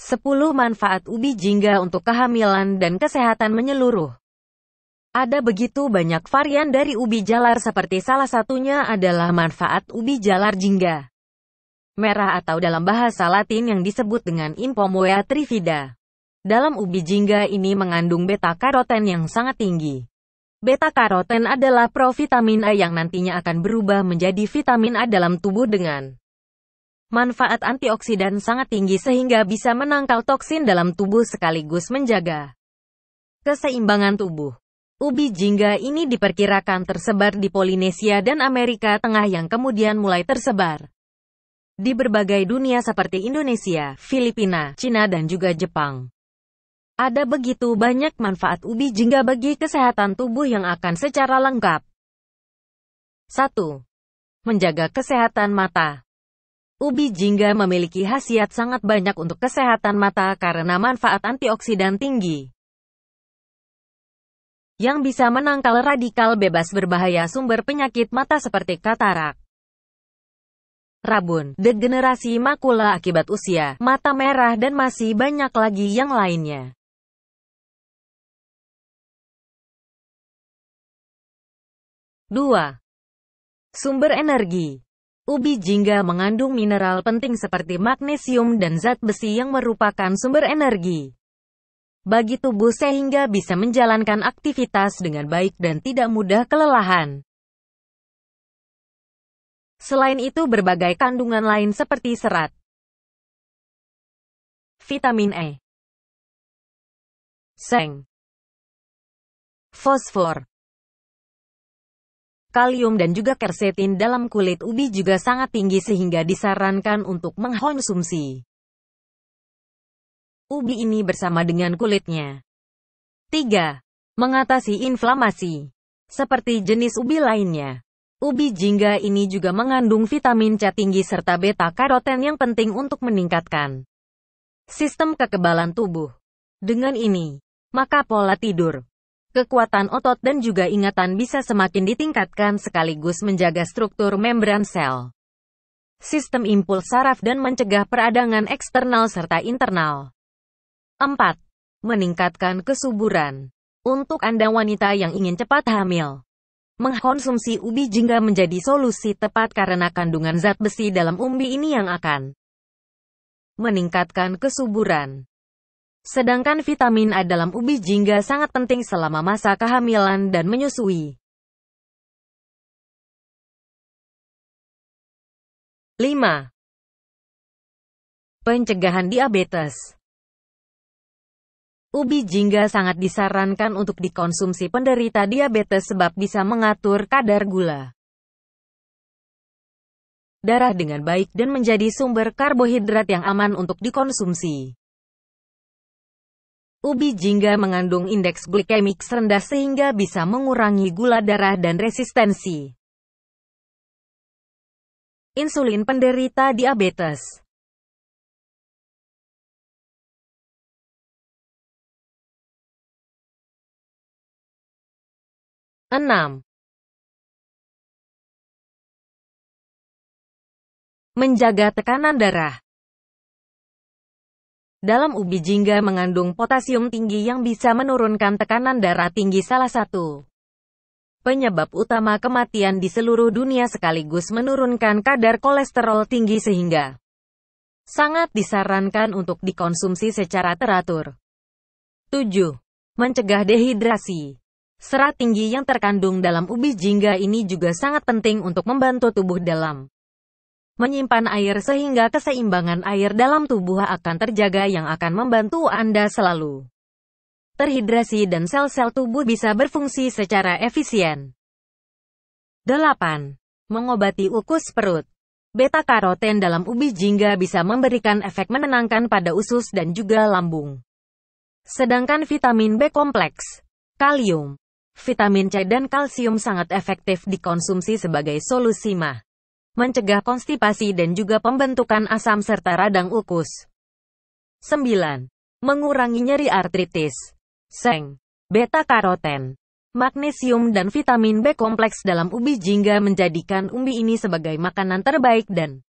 10 manfaat ubi jingga untuk kehamilan dan kesehatan menyeluruh. Ada begitu banyak varian dari ubi jalar seperti salah satunya adalah manfaat ubi jalar jingga. Merah atau dalam bahasa latin yang disebut dengan Impomoea trivida. Dalam ubi jingga ini mengandung beta-karoten yang sangat tinggi. Beta-karoten adalah provitamin A yang nantinya akan berubah menjadi vitamin A dalam tubuh dengan Manfaat antioksidan sangat tinggi sehingga bisa menangkal toksin dalam tubuh sekaligus menjaga keseimbangan tubuh. Ubi jingga ini diperkirakan tersebar di Polinesia dan Amerika Tengah yang kemudian mulai tersebar di berbagai dunia seperti Indonesia, Filipina, Cina dan juga Jepang. Ada begitu banyak manfaat ubi jingga bagi kesehatan tubuh yang akan secara lengkap. 1. Menjaga kesehatan mata Ubi jingga memiliki khasiat sangat banyak untuk kesehatan mata karena manfaat antioksidan tinggi yang bisa menangkal radikal bebas berbahaya sumber penyakit mata seperti katarak, rabun, degenerasi makula akibat usia, mata merah dan masih banyak lagi yang lainnya. Dua, Sumber energi Ubi jingga mengandung mineral penting seperti magnesium dan zat besi yang merupakan sumber energi bagi tubuh sehingga bisa menjalankan aktivitas dengan baik dan tidak mudah kelelahan. Selain itu berbagai kandungan lain seperti serat, vitamin E, seng, fosfor, Kalium dan juga kersetin dalam kulit ubi juga sangat tinggi sehingga disarankan untuk mengkonsumsi ubi ini bersama dengan kulitnya. 3. Mengatasi inflamasi. Seperti jenis ubi lainnya, ubi jingga ini juga mengandung vitamin C tinggi serta beta karoten yang penting untuk meningkatkan sistem kekebalan tubuh. Dengan ini, maka pola tidur, kekuatan otot dan juga ingatan bisa semakin ditingkatkan sekaligus menjaga struktur membran sel, sistem impuls saraf dan mencegah peradangan eksternal serta internal. 4. Meningkatkan kesuburan. Untuk Anda wanita yang ingin cepat hamil, mengkonsumsi ubi jingga menjadi solusi tepat karena kandungan zat besi dalam umbi ini yang akan meningkatkan kesuburan. Sedangkan vitamin A dalam ubi jingga sangat penting selama masa kehamilan dan menyusui. 5. Pencegahan diabetes Ubi jingga sangat disarankan untuk dikonsumsi penderita diabetes sebab bisa mengatur kadar gula darah dengan baik dan menjadi sumber karbohidrat yang aman untuk dikonsumsi. Ubi jingga mengandung indeks glikemik rendah sehingga bisa mengurangi gula darah dan resistensi insulin penderita diabetes. Enam. Menjaga tekanan darah dalam ubi jingga mengandung potasium tinggi yang bisa menurunkan tekanan darah tinggi salah satu penyebab utama kematian di seluruh dunia sekaligus menurunkan kadar kolesterol tinggi sehingga sangat disarankan untuk dikonsumsi secara teratur. 7. Mencegah dehidrasi Serat tinggi yang terkandung dalam ubi jingga ini juga sangat penting untuk membantu tubuh dalam menyimpan air sehingga keseimbangan air dalam tubuh akan terjaga yang akan membantu Anda selalu terhidrasi dan sel-sel tubuh bisa berfungsi secara efisien. 8. Mengobati ukus perut Beta-karoten dalam ubi jingga bisa memberikan efek menenangkan pada usus dan juga lambung. Sedangkan vitamin B kompleks, kalium, vitamin C dan kalsium sangat efektif dikonsumsi sebagai solusi mah mencegah konstipasi dan juga pembentukan asam serta radang ukus. 9. Mengurangi nyeri artritis. Seng, beta-karoten, magnesium dan vitamin B kompleks dalam ubi jingga menjadikan umbi ini sebagai makanan terbaik dan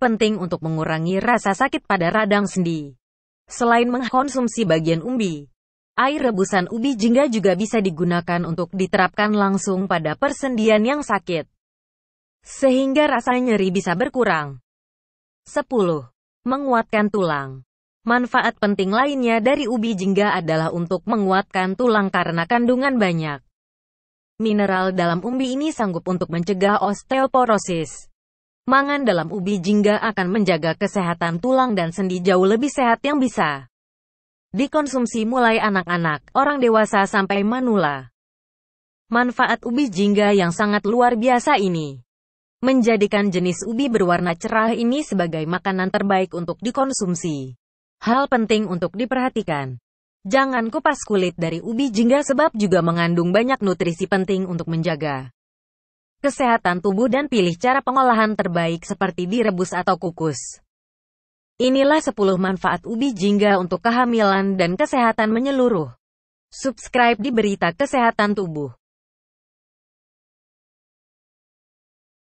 penting untuk mengurangi rasa sakit pada radang sendi. Selain mengkonsumsi bagian umbi, air rebusan ubi jingga juga bisa digunakan untuk diterapkan langsung pada persendian yang sakit sehingga rasa nyeri bisa berkurang. 10. Menguatkan tulang Manfaat penting lainnya dari ubi jingga adalah untuk menguatkan tulang karena kandungan banyak. Mineral dalam umbi ini sanggup untuk mencegah osteoporosis. Mangan dalam ubi jingga akan menjaga kesehatan tulang dan sendi jauh lebih sehat yang bisa dikonsumsi mulai anak-anak, orang dewasa sampai manula. Manfaat ubi jingga yang sangat luar biasa ini menjadikan jenis ubi berwarna cerah ini sebagai makanan terbaik untuk dikonsumsi. Hal penting untuk diperhatikan. Jangan kupas kulit dari ubi jingga sebab juga mengandung banyak nutrisi penting untuk menjaga kesehatan tubuh dan pilih cara pengolahan terbaik seperti direbus atau kukus. Inilah 10 manfaat ubi jingga untuk kehamilan dan kesehatan menyeluruh. Subscribe di Berita Kesehatan Tubuh.